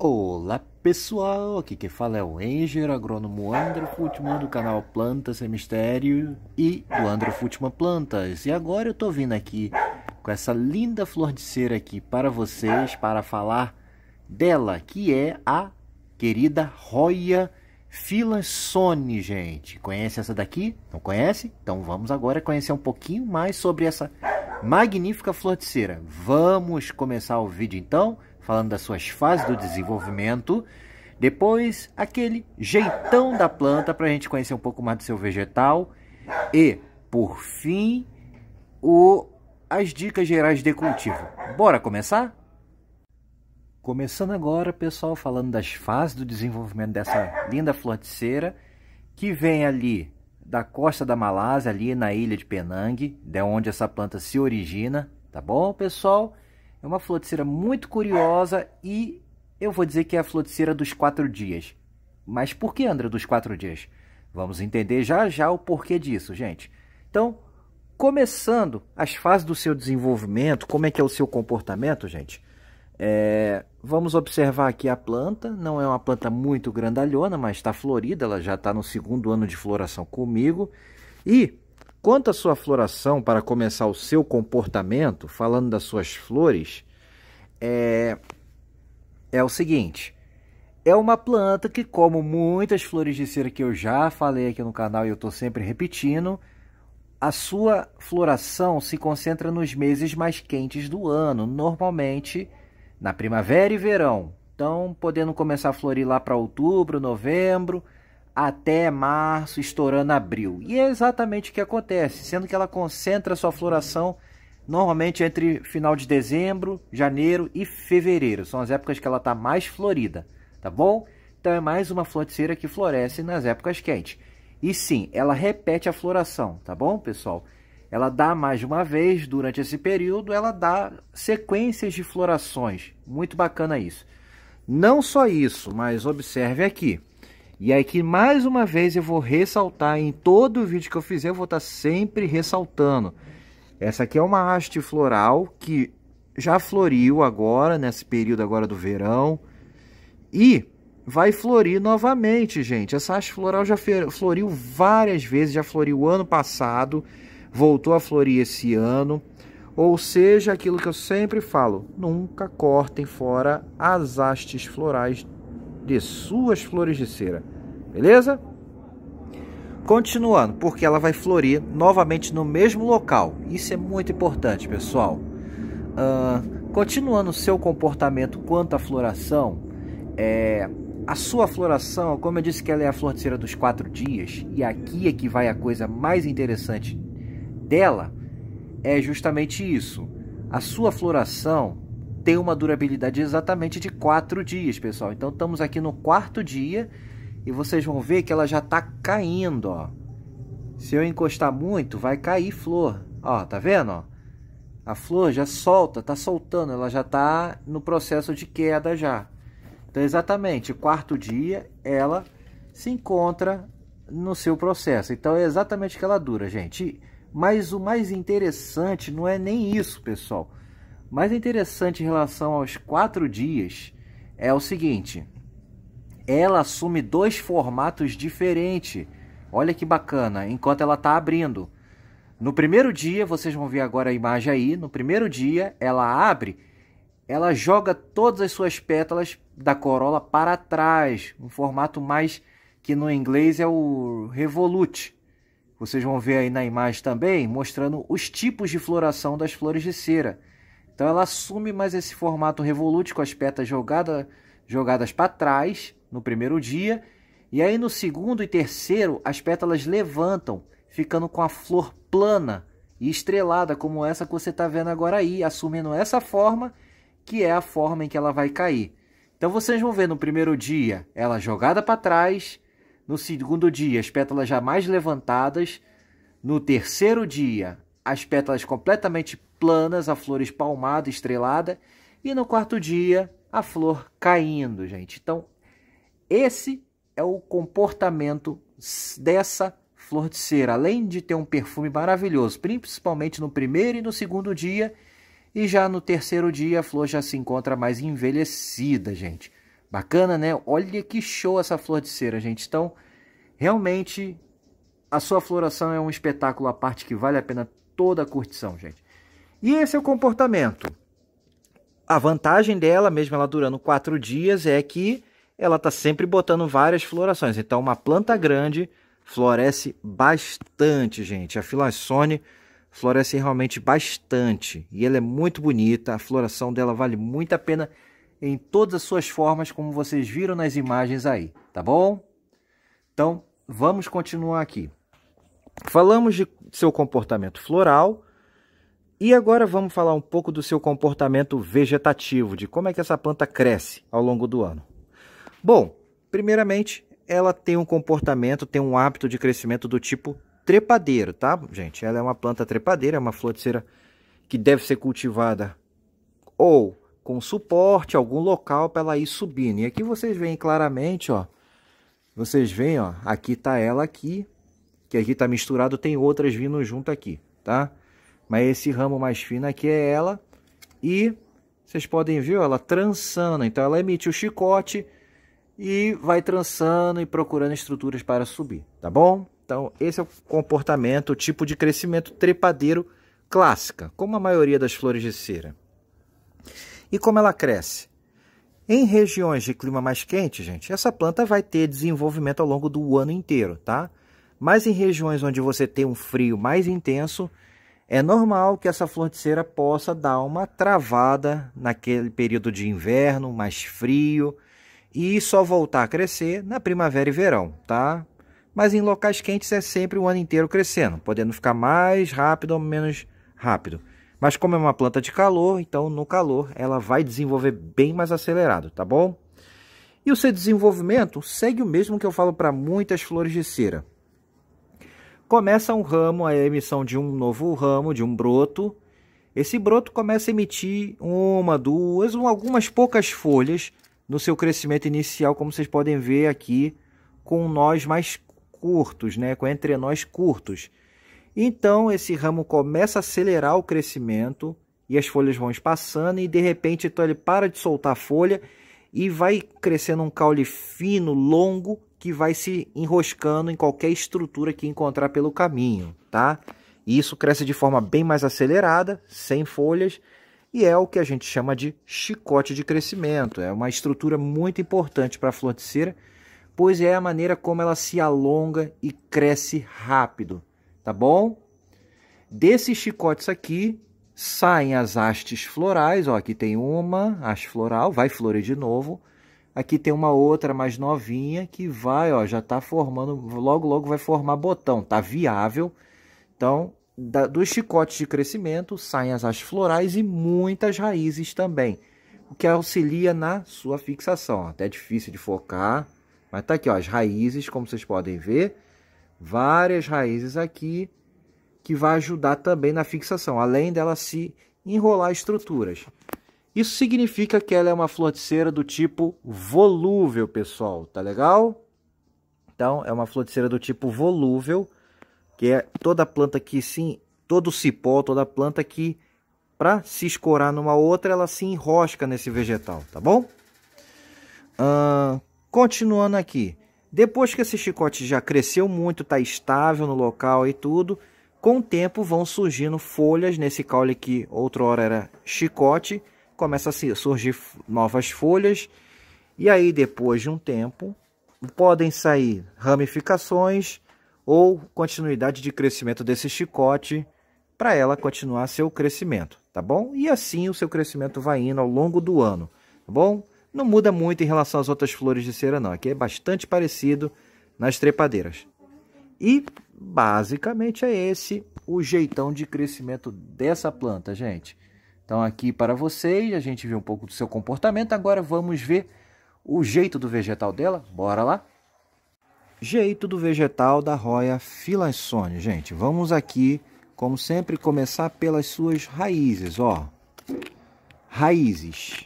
Olá pessoal, aqui quem fala é o Enger, agrônomo Andro Futman do canal Plantas e Mistério e do Andro Futman Plantas. E agora eu tô vindo aqui com essa linda flor de cera aqui para vocês, para falar dela, que é a querida Roya Filansone, gente. Conhece essa daqui? Não conhece? Então vamos agora conhecer um pouquinho mais sobre essa magnífica flor de cera. Vamos começar o vídeo então? falando das suas fases do desenvolvimento. Depois, aquele jeitão da planta para a gente conhecer um pouco mais do seu vegetal. E, por fim, o, as dicas gerais de cultivo. Bora começar? Começando agora, pessoal, falando das fases do desenvolvimento dessa linda flor de cera, que vem ali da costa da Malásia, ali na ilha de Penang, de onde essa planta se origina, tá bom, pessoal? É uma flor muito curiosa e eu vou dizer que é a flor dos quatro dias. Mas por que Andra dos quatro dias? Vamos entender já já o porquê disso, gente. Então, começando as fases do seu desenvolvimento, como é que é o seu comportamento, gente? É, vamos observar aqui a planta. Não é uma planta muito grandalhona, mas está florida. Ela já está no segundo ano de floração comigo. E quanto à sua floração, para começar o seu comportamento, falando das suas flores, é, é o seguinte. É uma planta que, como muitas flores de cera que eu já falei aqui no canal e eu estou sempre repetindo, a sua floração se concentra nos meses mais quentes do ano, normalmente na primavera e verão. Então, podendo começar a florir lá para outubro, novembro, até março, estourando abril. E é exatamente o que acontece, sendo que ela concentra sua floração normalmente entre final de dezembro, janeiro e fevereiro. São as épocas que ela está mais florida, tá bom? Então é mais uma cera que floresce nas épocas quentes. E sim, ela repete a floração, tá bom, pessoal? Ela dá mais de uma vez durante esse período, ela dá sequências de florações. Muito bacana isso. Não só isso, mas observe aqui. E aí que mais uma vez eu vou ressaltar em todo o vídeo que eu fizer, eu vou estar tá sempre ressaltando. Essa aqui é uma haste floral que já floriu agora, nesse período agora do verão. E vai florir novamente, gente. Essa haste floral já floriu várias vezes, já floriu ano passado, voltou a florir esse ano. Ou seja, aquilo que eu sempre falo, nunca cortem fora as hastes florais de suas flores de cera. Beleza? Continuando, porque ela vai florir novamente no mesmo local. Isso é muito importante, pessoal. Uh, continuando o seu comportamento quanto à floração, é, a sua floração, como eu disse que ela é a flor de cera dos quatro dias, e aqui é que vai a coisa mais interessante dela, é justamente isso. A sua floração tem uma durabilidade exatamente de 4 dias, pessoal. Então estamos aqui no quarto dia e vocês vão ver que ela já está caindo, ó. Se eu encostar muito, vai cair flor. Ó, tá vendo, ó? A flor já solta, tá soltando, ela já tá no processo de queda já. Então, exatamente, quarto dia, ela se encontra no seu processo. Então, é exatamente que ela dura, gente. Mas o mais interessante não é nem isso, pessoal mais é interessante em relação aos quatro dias é o seguinte: ela assume dois formatos diferentes. Olha que bacana, enquanto ela está abrindo. No primeiro dia, vocês vão ver agora a imagem aí. No primeiro dia, ela abre, ela joga todas as suas pétalas da corola para trás, um formato mais que no inglês é o revolute. Vocês vão ver aí na imagem também, mostrando os tipos de floração das flores de cera. Então ela assume mais esse formato revolute com as petas jogada, jogadas para trás no primeiro dia, e aí no segundo e terceiro as pétalas levantam, ficando com a flor plana e estrelada como essa que você está vendo agora aí, assumindo essa forma que é a forma em que ela vai cair. Então vocês vão ver no primeiro dia ela jogada para trás, no segundo dia as pétalas já mais levantadas, no terceiro dia as pétalas completamente planas, a flor espalmada, estrelada, e no quarto dia a flor caindo, gente. Então, esse é o comportamento dessa flor de cera. Além de ter um perfume maravilhoso, principalmente no primeiro e no segundo dia, e já no terceiro dia a flor já se encontra mais envelhecida, gente. Bacana, né? Olha que show essa flor de cera, gente. Então, realmente, a sua floração é um espetáculo à parte que vale a pena toda a curtição, gente. E esse é o comportamento. A vantagem dela, mesmo ela durando quatro dias, é que ela está sempre botando várias florações. Então, uma planta grande floresce bastante, gente. A filassone floresce realmente bastante e ela é muito bonita. A floração dela vale muito a pena em todas as suas formas, como vocês viram nas imagens aí, tá bom? Então, vamos continuar aqui. Falamos de seu comportamento floral, e agora vamos falar um pouco do seu comportamento vegetativo, de como é que essa planta cresce ao longo do ano. Bom, primeiramente, ela tem um comportamento, tem um hábito de crescimento do tipo trepadeiro, tá, gente? Ela é uma planta trepadeira, é uma floriceira que deve ser cultivada ou com suporte, algum local para ela ir subindo. E aqui vocês veem claramente, ó, vocês veem, ó, aqui tá ela aqui, que aqui tá misturado, tem outras vindo junto aqui, tá? Mas esse ramo mais fino aqui é ela. E vocês podem ver, ó, ela trançando. Então ela emite o chicote e vai trançando e procurando estruturas para subir, tá bom? Então esse é o comportamento, o tipo de crescimento trepadeiro clássica, como a maioria das flores de cera. E como ela cresce? Em regiões de clima mais quente, gente, essa planta vai ter desenvolvimento ao longo do ano inteiro, tá? Mas em regiões onde você tem um frio mais intenso, é normal que essa flor de cera possa dar uma travada naquele período de inverno mais frio e só voltar a crescer na primavera e verão, tá? Mas em locais quentes é sempre o ano inteiro crescendo, podendo ficar mais rápido ou menos rápido. Mas como é uma planta de calor, então no calor ela vai desenvolver bem mais acelerado, tá bom? E o seu desenvolvimento segue o mesmo que eu falo para muitas flores de cera começa um ramo, a emissão de um novo ramo, de um broto. Esse broto começa a emitir uma, duas, algumas poucas folhas no seu crescimento inicial, como vocês podem ver aqui, com nós mais curtos, né? com entre nós curtos. Então, esse ramo começa a acelerar o crescimento e as folhas vão espaçando e, de repente, então, ele para de soltar a folha e vai crescendo um caule fino, longo, que vai se enroscando em qualquer estrutura que encontrar pelo caminho, tá? E isso cresce de forma bem mais acelerada, sem folhas, e é o que a gente chama de chicote de crescimento. É uma estrutura muito importante para a flor de cera, pois é a maneira como ela se alonga e cresce rápido, tá bom? Desses chicotes aqui saem as hastes florais, ó, aqui tem uma, haste floral, vai florir de novo, Aqui tem uma outra mais novinha que vai, ó, já está formando, logo logo vai formar botão, tá viável. Então, da, dos chicotes de crescimento saem as hastes florais e muitas raízes também, o que auxilia na sua fixação. Até difícil de focar, mas tá aqui, ó, as raízes, como vocês podem ver, várias raízes aqui que vai ajudar também na fixação, além dela se enrolar estruturas. Isso significa que ela é uma flor de cera do tipo volúvel, pessoal, tá legal? Então, é uma flor de cera do tipo volúvel, que é toda planta que sim, todo cipó, toda planta que para se escorar numa outra, ela se enrosca nesse vegetal, tá bom? Uh, continuando aqui, depois que esse chicote já cresceu muito, está estável no local e tudo, com o tempo vão surgindo folhas nesse caule que outrora era chicote, começa a surgir novas folhas, e aí depois de um tempo podem sair ramificações ou continuidade de crescimento desse chicote para ela continuar seu crescimento, tá bom? E assim o seu crescimento vai indo ao longo do ano, tá bom? Não muda muito em relação às outras flores de cera não, aqui é bastante parecido nas trepadeiras. E basicamente é esse o jeitão de crescimento dessa planta, gente. Então, aqui para vocês, a gente viu um pouco do seu comportamento. Agora vamos ver o jeito do vegetal dela. Bora lá! Jeito do vegetal da roya filassone. Gente, vamos aqui, como sempre, começar pelas suas raízes. Ó, raízes.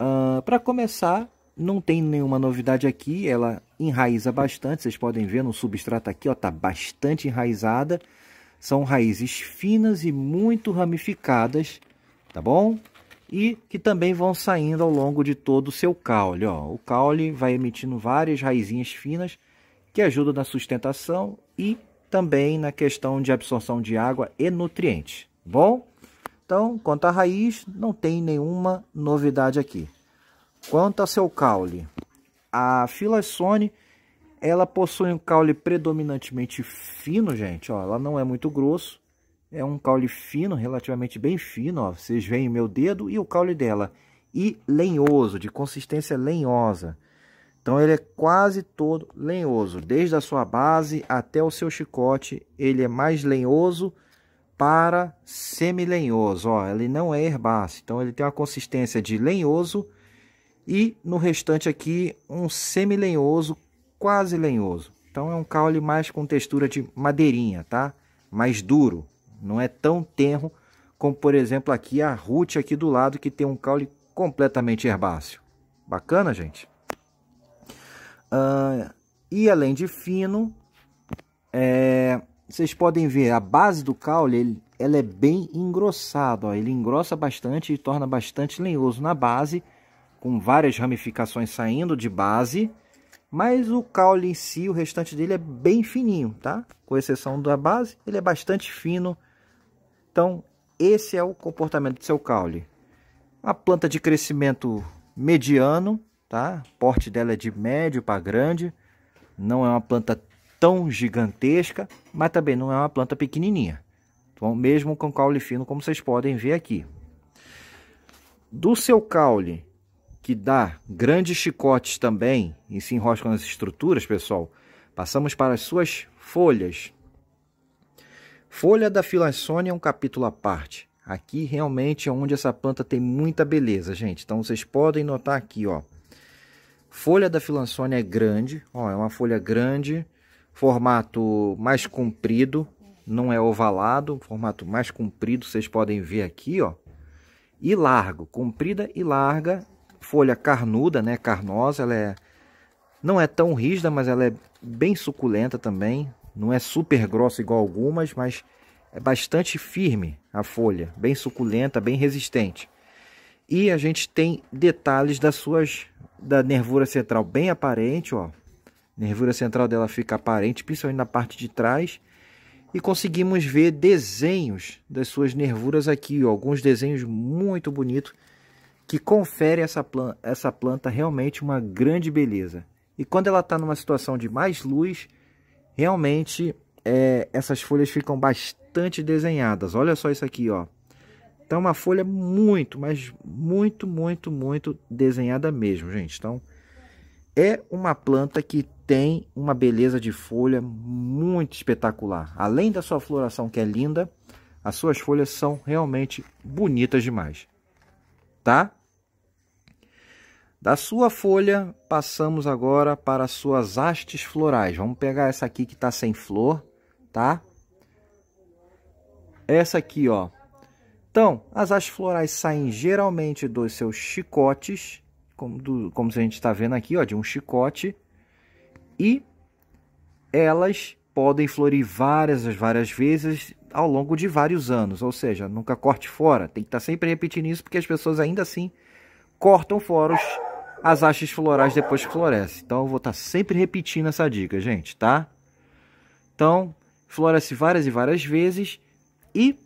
Uh, ah, para começar, não tem nenhuma novidade aqui. Ela enraiza bastante. Vocês podem ver no substrato aqui, ó, tá bastante enraizada. São raízes finas e muito ramificadas tá bom? E que também vão saindo ao longo de todo o seu caule, ó. O caule vai emitindo várias raizinhas finas que ajudam na sustentação e também na questão de absorção de água e nutrientes, tá bom? Então, quanto à raiz, não tem nenhuma novidade aqui. Quanto ao seu caule, a Filassone, ela possui um caule predominantemente fino, gente, ó, ela não é muito grosso, é um caule fino, relativamente bem fino, ó. Vocês veem meu dedo e o caule dela. E lenhoso, de consistência lenhosa. Então ele é quase todo lenhoso, desde a sua base até o seu chicote, ele é mais lenhoso para semi ó, ele não é herbáceo. Então ele tem uma consistência de lenhoso e no restante aqui um semi-lenhoso, quase lenhoso. Então é um caule mais com textura de madeirinha, tá? Mais duro. Não é tão tenro como, por exemplo, aqui a Ruth aqui do lado, que tem um caule completamente herbáceo. Bacana, gente? Uh, e além de fino, é, vocês podem ver a base do caule, ele, ela é bem engrossado. Ó, ele engrossa bastante e torna bastante lenhoso na base, com várias ramificações saindo de base. Mas o caule em si, o restante dele é bem fininho, tá? Com exceção da base, ele é bastante fino então, esse é o comportamento do seu caule. A planta de crescimento mediano, tá? O porte dela é de médio para grande. Não é uma planta tão gigantesca, mas também não é uma planta pequenininha. Então, mesmo com caule fino, como vocês podem ver aqui. Do seu caule, que dá grandes chicotes também e se enrosca nas estruturas, pessoal, passamos para as suas folhas, Folha da Filassônia é um capítulo à parte. Aqui realmente é onde essa planta tem muita beleza, gente. Então vocês podem notar aqui, ó. Folha da Filassônia é grande, ó, é uma folha grande, formato mais comprido, não é ovalado, formato mais comprido, vocês podem ver aqui, ó. E largo, comprida e larga, folha carnuda, né, carnosa, ela é não é tão rígida, mas ela é bem suculenta também, não é super grossa igual algumas, mas é bastante firme a folha, bem suculenta, bem resistente. E a gente tem detalhes das suas da nervura central bem aparente, ó. A nervura central dela fica aparente, principalmente na parte de trás. E conseguimos ver desenhos das suas nervuras aqui, ó. alguns desenhos muito bonitos que confere essa planta, essa planta realmente uma grande beleza. E quando ela está numa situação de mais luz, Realmente, é, essas folhas ficam bastante desenhadas. Olha só isso aqui, ó. Então, uma folha muito, mas muito, muito, muito desenhada mesmo, gente. Então, é uma planta que tem uma beleza de folha muito espetacular. Além da sua floração que é linda, as suas folhas são realmente bonitas demais. Tá? Da sua folha, passamos agora para as suas hastes florais. Vamos pegar essa aqui que está sem flor, tá? Essa aqui, ó. Então, as hastes florais saem geralmente dos seus chicotes, como, do, como a gente está vendo aqui, ó, de um chicote. E elas podem florir várias, várias vezes ao longo de vários anos. Ou seja, nunca corte fora. Tem que estar tá sempre repetindo isso, porque as pessoas ainda assim cortam fora os as hastes florais depois que floresce. Então eu vou estar tá sempre repetindo essa dica, gente, tá? Então, floresce várias e várias vezes e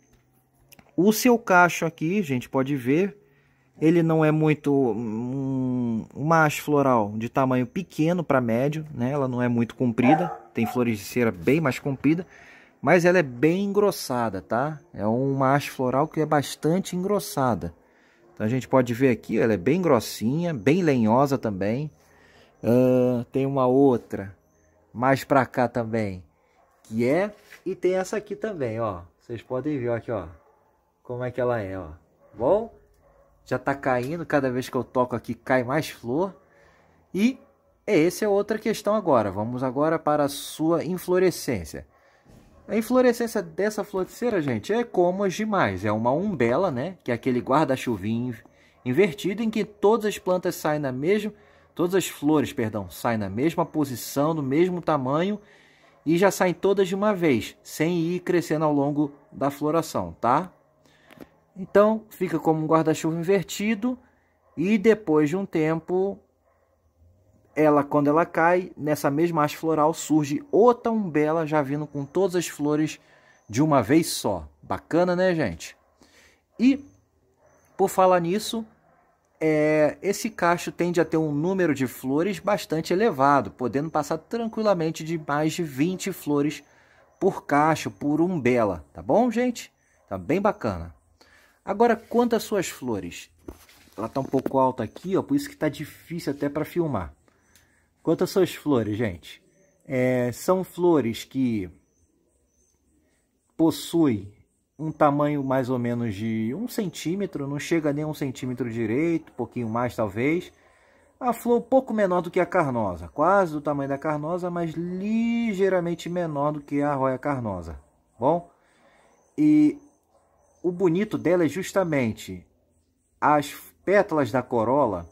o seu cacho aqui, a gente pode ver, ele não é muito um, uma haste floral de tamanho pequeno para médio, né? Ela não é muito comprida, tem flores de cera bem mais comprida, mas ela é bem engrossada, tá? É uma haste floral que é bastante engrossada. Então a gente pode ver aqui, ela é bem grossinha, bem lenhosa também. Uh, tem uma outra mais para cá também, que é e tem essa aqui também, ó. Vocês podem ver aqui, ó, como é que ela é, ó. Bom, já tá caindo, cada vez que eu toco aqui cai mais flor. E essa é outra questão agora. Vamos agora para a sua inflorescência. A inflorescência dessa flor de cera, gente, é como as demais. É uma umbela, né? Que é aquele guarda-chuvinho invertido em que todas as plantas saem na mesma, todas as flores, perdão, saem na mesma posição, do mesmo tamanho e já saem todas de uma vez, sem ir crescendo ao longo da floração, tá? Então, fica como um guarda-chuva invertido e depois de um tempo ela, quando ela cai, nessa mesma haste floral surge outra umbela já vindo com todas as flores de uma vez só. Bacana, né, gente? E, por falar nisso, é, esse cacho tende a ter um número de flores bastante elevado, podendo passar tranquilamente de mais de 20 flores por cacho, por umbela. Tá bom, gente? Tá bem bacana. Agora, quanto às suas flores. Ela tá um pouco alta aqui, ó, por isso que tá difícil até para filmar. Quanto às suas flores, gente, é, são flores que possuem um tamanho mais ou menos de um centímetro, não chega nem um centímetro direito, um pouquinho mais talvez. A flor um pouco menor do que a carnosa, quase do tamanho da carnosa, mas ligeiramente menor do que a roia carnosa, tá bom? E o bonito dela é justamente as pétalas da corola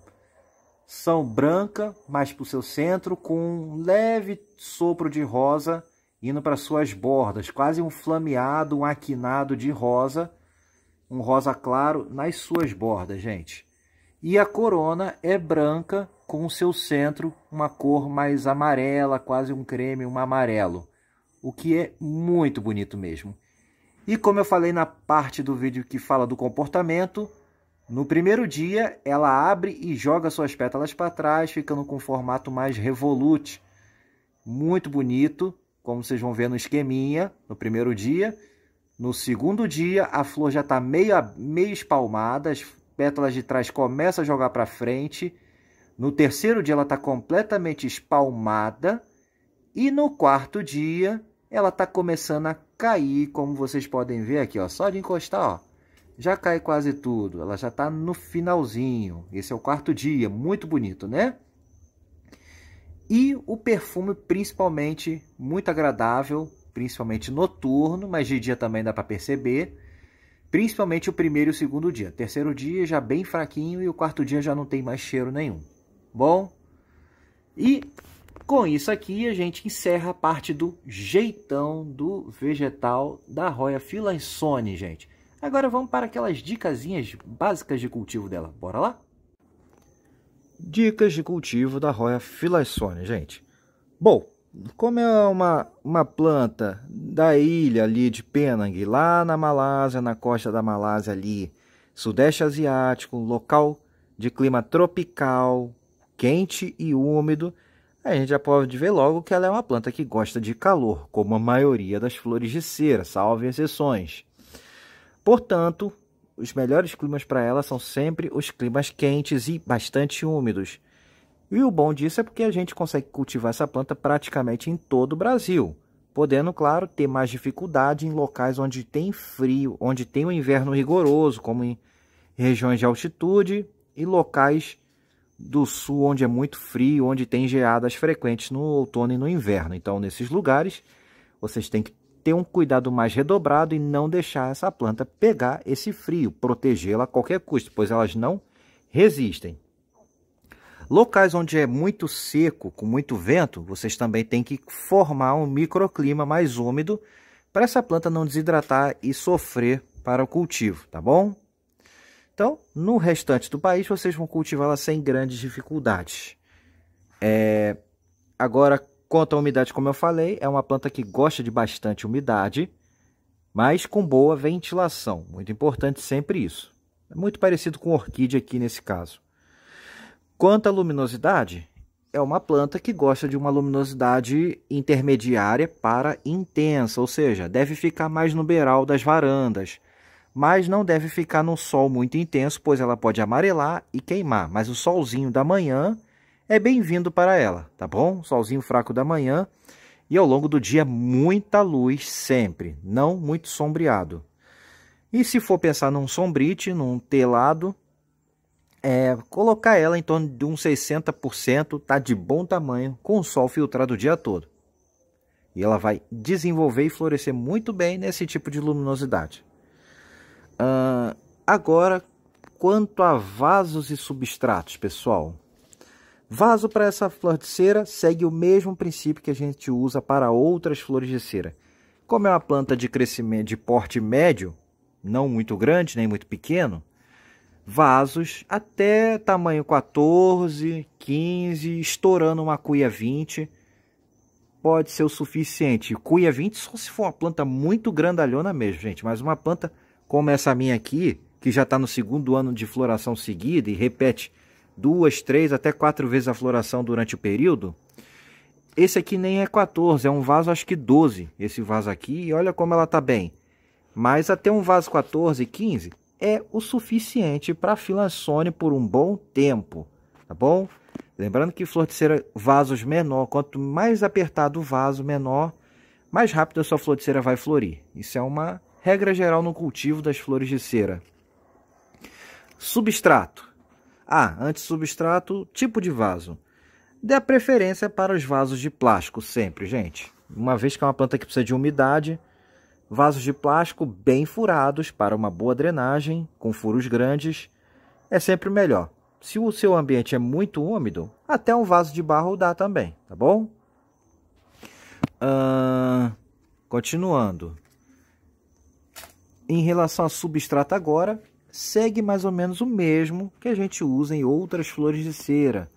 são branca, mais para o seu centro, com um leve sopro de rosa indo para suas bordas, quase um flameado, um aquinado de rosa, um rosa claro nas suas bordas, gente. E a corona é branca com o seu centro uma cor mais amarela, quase um creme, um amarelo, o que é muito bonito mesmo. E como eu falei na parte do vídeo que fala do comportamento, no primeiro dia, ela abre e joga suas pétalas para trás, ficando com um formato mais revolute. Muito bonito, como vocês vão ver no esqueminha, no primeiro dia. No segundo dia, a flor já está meio, meio espalmada, as pétalas de trás começam a jogar para frente. No terceiro dia, ela está completamente espalmada. E no quarto dia, ela está começando a cair, como vocês podem ver aqui, ó, só de encostar. Ó já cai quase tudo, ela já está no finalzinho. Esse é o quarto dia, muito bonito, né? E o perfume, principalmente, muito agradável, principalmente noturno, mas de dia também dá para perceber. Principalmente o primeiro e o segundo dia. Terceiro dia já bem fraquinho e o quarto dia já não tem mais cheiro nenhum. Bom? E com isso aqui a gente encerra a parte do jeitão do vegetal da Roya Filansone, gente. Agora vamos para aquelas dicasinhas básicas de cultivo dela. Bora lá? Dicas de cultivo da roya Filassone, gente. Bom, como é uma, uma planta da ilha ali de Penang, lá na Malásia, na costa da Malásia ali, sudeste asiático, local de clima tropical, quente e úmido, a gente já pode ver logo que ela é uma planta que gosta de calor, como a maioria das flores de cera, salvo exceções. Portanto, os melhores climas para ela são sempre os climas quentes e bastante úmidos. E o bom disso é porque a gente consegue cultivar essa planta praticamente em todo o Brasil, podendo, claro, ter mais dificuldade em locais onde tem frio, onde tem um inverno rigoroso, como em regiões de altitude e locais do sul onde é muito frio, onde tem geadas frequentes no outono e no inverno. Então, nesses lugares, vocês têm que ter um cuidado mais redobrado e não deixar essa planta pegar esse frio, protegê-la a qualquer custo, pois elas não resistem. Locais onde é muito seco, com muito vento, vocês também têm que formar um microclima mais úmido para essa planta não desidratar e sofrer para o cultivo, tá bom? Então, no restante do país, vocês vão cultivá-la sem grandes dificuldades. É... Agora, Quanto à umidade, como eu falei, é uma planta que gosta de bastante umidade, mas com boa ventilação. Muito importante sempre isso. É muito parecido com orquídea aqui nesse caso. Quanto à luminosidade, é uma planta que gosta de uma luminosidade intermediária para intensa, ou seja, deve ficar mais no beiral das varandas, mas não deve ficar num sol muito intenso, pois ela pode amarelar e queimar. Mas o solzinho da manhã é bem-vindo para ela, tá bom? Solzinho fraco da manhã e ao longo do dia muita luz sempre, não muito sombreado. E se for pensar num sombrite, num telado, é, colocar ela em torno de uns 60%, tá de bom tamanho, com o sol filtrado o dia todo. E ela vai desenvolver e florescer muito bem nesse tipo de luminosidade. Uh, agora, quanto a vasos e substratos, pessoal, Vaso para essa flor de cera segue o mesmo princípio que a gente usa para outras flores de cera. Como é uma planta de crescimento de porte médio, não muito grande nem muito pequeno, vasos até tamanho 14, 15, estourando uma cuia 20, pode ser o suficiente. Cuia 20 só se for uma planta muito grandalhona mesmo, gente. Mas uma planta como essa minha aqui, que já está no segundo ano de floração seguida e repete duas, três, até quatro vezes a floração durante o período. Esse aqui nem é 14, é um vaso acho que 12, esse vaso aqui, e olha como ela está bem. Mas até um vaso 14, 15 é o suficiente para a filansone por um bom tempo, tá bom? Lembrando que flor de cera, vasos menor, quanto mais apertado o vaso menor, mais rápido a sua flor de cera vai florir. Isso é uma regra geral no cultivo das flores de cera. Substrato. A. Antissubstrato, tipo de vaso. Dê a preferência para os vasos de plástico sempre, gente. Uma vez que é uma planta que precisa de umidade, vasos de plástico bem furados para uma boa drenagem, com furos grandes, é sempre melhor. Se o seu ambiente é muito úmido, até um vaso de barro dá também, tá bom? Uh, continuando. Em relação a substrato agora, segue mais ou menos o mesmo que a gente usa em outras flores de cera.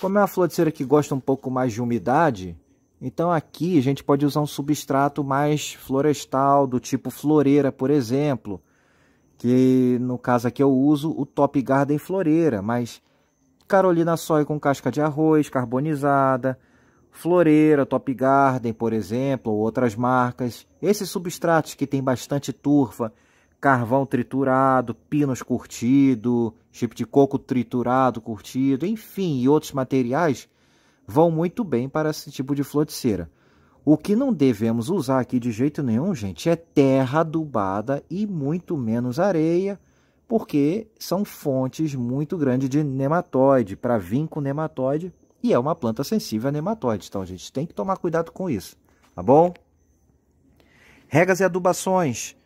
Como é uma flor de cera que gosta um pouco mais de umidade, então aqui a gente pode usar um substrato mais florestal, do tipo floreira, por exemplo, que no caso aqui eu uso o Top Garden Floreira, mas Carolina Soy com casca de arroz, carbonizada, Floreira, Top Garden, por exemplo, ou outras marcas. Esses substratos que tem bastante turfa, carvão triturado, pinos curtido, chip de coco triturado, curtido, enfim, e outros materiais vão muito bem para esse tipo de flor de cera. O que não devemos usar aqui de jeito nenhum, gente, é terra adubada e muito menos areia, porque são fontes muito grandes de nematóide, para vir com nematóide, e é uma planta sensível a nematóide. Então, a gente tem que tomar cuidado com isso, tá bom? Regas e adubações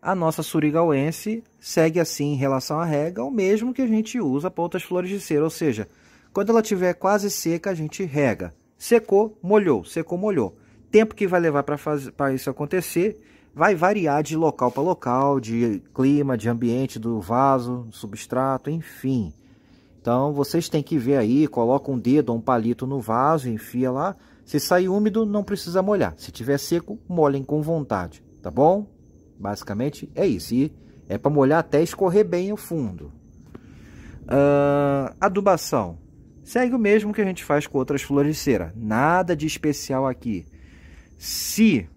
a nossa surigauense segue assim em relação à rega o mesmo que a gente usa para outras flores de cera, ou seja, quando ela tiver quase seca, a gente rega. Secou, molhou, secou, molhou. Tempo que vai levar para isso acontecer vai variar de local para local, de clima, de ambiente do vaso, substrato, enfim. Então vocês têm que ver aí, coloca um dedo ou um palito no vaso, enfia lá. Se sair úmido, não precisa molhar. Se tiver seco, molhem com vontade, tá bom? Basicamente é isso. E é para molhar até escorrer bem o fundo. Uh, adubação. Segue o mesmo que a gente faz com outras floresceiras. Nada de especial aqui. Se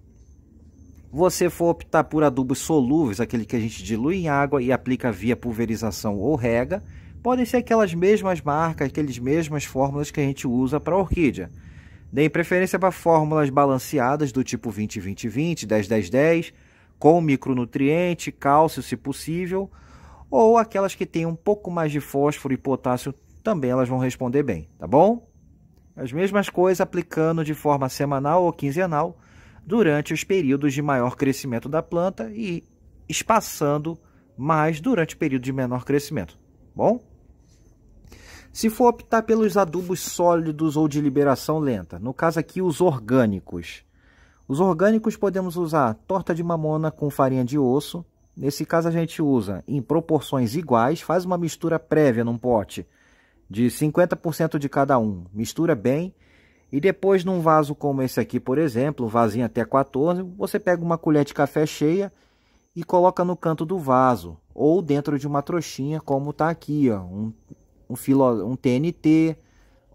você for optar por adubos solúveis, aquele que a gente dilui em água e aplica via pulverização ou rega, podem ser aquelas mesmas marcas, aquelas mesmas fórmulas que a gente usa para orquídea. Deem preferência para fórmulas balanceadas do tipo 20-20-20, 10-10-10, com micronutriente, cálcio, se possível, ou aquelas que têm um pouco mais de fósforo e potássio, também elas vão responder bem, tá bom? As mesmas coisas aplicando de forma semanal ou quinzenal durante os períodos de maior crescimento da planta e espaçando mais durante o período de menor crescimento, tá bom? Se for optar pelos adubos sólidos ou de liberação lenta, no caso aqui os orgânicos, os orgânicos podemos usar torta de mamona com farinha de osso. Nesse caso a gente usa em proporções iguais, faz uma mistura prévia num pote de 50% de cada um. Mistura bem e depois num vaso como esse aqui, por exemplo, um vasinho até 14, você pega uma colher de café cheia e coloca no canto do vaso ou dentro de uma trouxinha como está aqui, ó, um, um, filo, um TNT,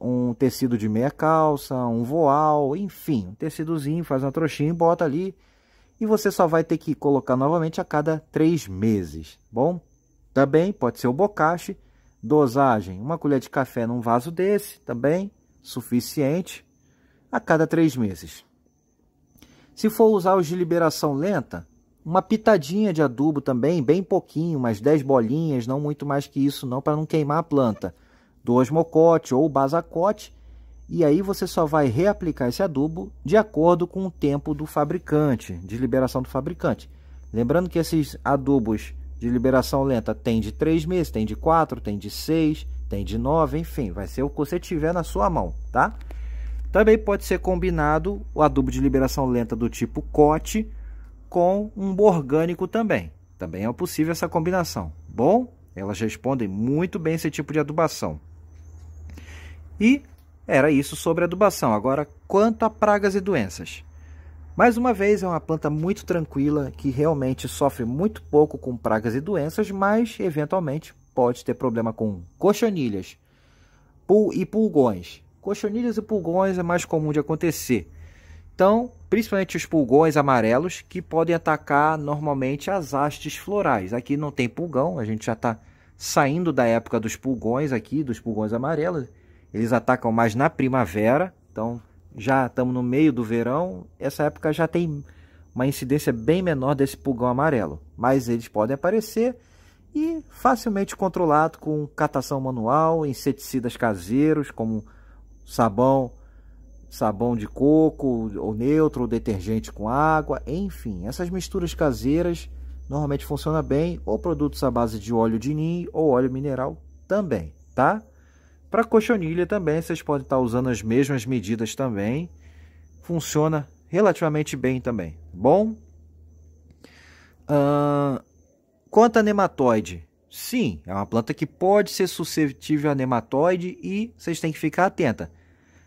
um tecido de meia calça, um voal, enfim, um tecidozinho, faz uma trouxinha e bota ali. E você só vai ter que colocar novamente a cada três meses, bom? Também pode ser o bocache, dosagem, uma colher de café num vaso desse, também, suficiente, a cada três meses. Se for usar os de liberação lenta, uma pitadinha de adubo também, bem pouquinho, umas 10 bolinhas, não muito mais que isso não, para não queimar a planta do osmocote ou basacote, e aí você só vai reaplicar esse adubo de acordo com o tempo do fabricante, de liberação do fabricante. Lembrando que esses adubos de liberação lenta tem de 3 meses, tem de 4, tem de 6, tem de 9, enfim, vai ser o que você tiver na sua mão, tá? Também pode ser combinado o adubo de liberação lenta do tipo cote com um orgânico também. Também é possível essa combinação. Bom, elas respondem muito bem esse tipo de adubação. E era isso sobre adubação. Agora, quanto a pragas e doenças. Mais uma vez, é uma planta muito tranquila que realmente sofre muito pouco com pragas e doenças, mas eventualmente pode ter problema com cochonilhas e pulgões. Cochonilhas e pulgões é mais comum de acontecer. Então, principalmente os pulgões amarelos que podem atacar normalmente as hastes florais. Aqui não tem pulgão, a gente já está saindo da época dos pulgões aqui, dos pulgões amarelos. Eles atacam mais na primavera, então já estamos no meio do verão, essa época já tem uma incidência bem menor desse pulgão amarelo, mas eles podem aparecer e facilmente controlado com catação manual, inseticidas caseiros como sabão, sabão de coco ou neutro, ou detergente com água, enfim, essas misturas caseiras normalmente funcionam bem, ou produtos à base de óleo de ninho ou óleo mineral também, tá? Para cochonilha também, vocês podem estar tá usando as mesmas medidas também. Funciona relativamente bem também. Tá bom? Uh, quanto a nematóide, sim, é uma planta que pode ser suscetível a nematóide e vocês têm que ficar atenta.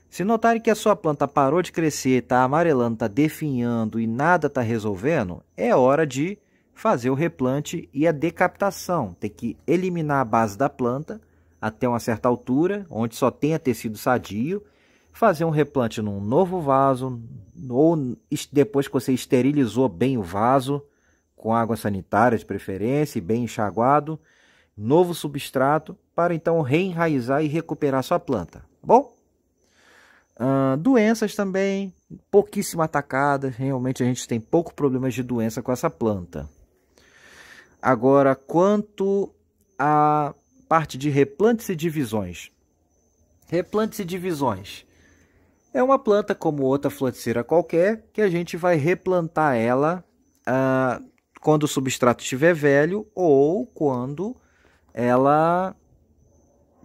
Se notarem que a sua planta parou de crescer, está amarelando, está definhando e nada está resolvendo, é hora de fazer o replante e a decapitação. Tem que eliminar a base da planta até uma certa altura, onde só tenha tecido sadio, fazer um replante num novo vaso, ou depois que você esterilizou bem o vaso, com água sanitária de preferência, e bem enxaguado, novo substrato, para então reenraizar e recuperar sua planta. Tá bom? Uh, doenças também, pouquíssimo atacadas, realmente a gente tem pouco problemas de doença com essa planta. Agora, quanto a parte de replantes e divisões. Replantes e divisões. É uma planta como outra floresteira qualquer que a gente vai replantar ela ah, quando o substrato estiver velho ou quando ela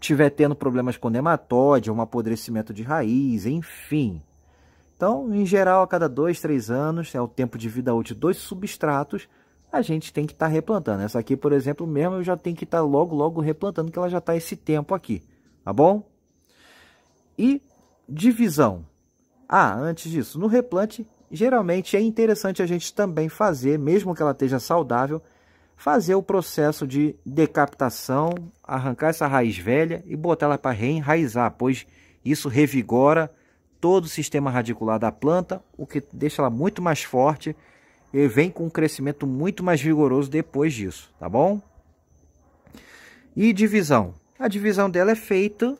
estiver tendo problemas com nematóide, um apodrecimento de raiz, enfim. Então, em geral, a cada dois, três anos é o tempo de vida útil dos substratos a gente tem que estar tá replantando. Essa aqui, por exemplo, mesmo eu já tenho que estar tá logo, logo replantando, que ela já está esse tempo aqui, tá bom? E divisão. Ah, antes disso, no replante, geralmente é interessante a gente também fazer, mesmo que ela esteja saudável, fazer o processo de decapitação, arrancar essa raiz velha e botar ela para reenraizar, pois isso revigora todo o sistema radicular da planta, o que deixa ela muito mais forte e vem com um crescimento muito mais vigoroso depois disso, tá bom? E divisão? A divisão dela é feita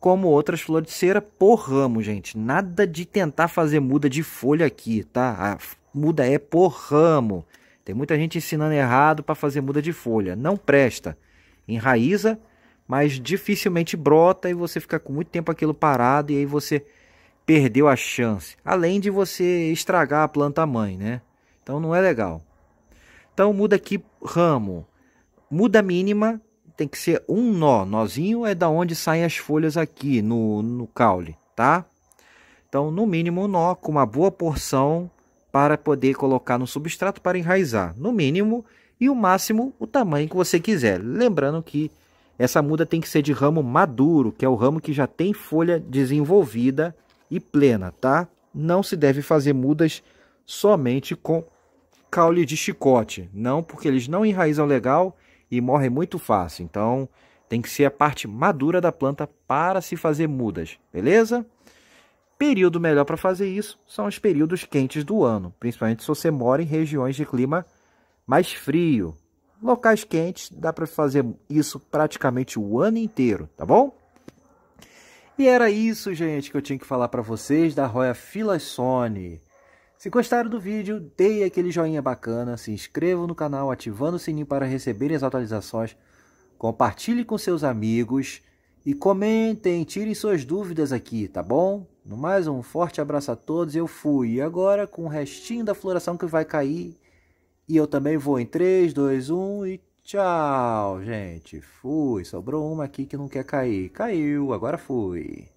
como outras flores de cera por ramo, gente. Nada de tentar fazer muda de folha aqui, tá? A muda é por ramo. Tem muita gente ensinando errado para fazer muda de folha. Não presta. Enraiza, mas dificilmente brota e você fica com muito tempo aquilo parado e aí você perdeu a chance. Além de você estragar a planta mãe, né? Então não é legal. Então muda aqui ramo. Muda mínima, tem que ser um nó. Nozinho é da onde saem as folhas aqui no, no caule, tá? Então, no mínimo um nó com uma boa porção para poder colocar no substrato para enraizar. No mínimo e o máximo o tamanho que você quiser. Lembrando que essa muda tem que ser de ramo maduro, que é o ramo que já tem folha desenvolvida e plena, tá? Não se deve fazer mudas somente com caule de chicote. Não, porque eles não enraizam legal e morrem muito fácil. Então, tem que ser a parte madura da planta para se fazer mudas, beleza? Período melhor para fazer isso são os períodos quentes do ano, principalmente se você mora em regiões de clima mais frio. Locais quentes dá para fazer isso praticamente o ano inteiro, tá bom? E era isso, gente, que eu tinha que falar para vocês da Roya Filasone. Se gostaram do vídeo, deem aquele joinha bacana, se inscrevam no canal ativando o sininho para receberem as atualizações, compartilhe com seus amigos e comentem, tirem suas dúvidas aqui, tá bom? No mais, um forte abraço a todos, eu fui. E agora com o restinho da floração que vai cair, e eu também vou em 3, 2, 1 e tchau, gente. Fui, sobrou uma aqui que não quer cair. Caiu, agora fui.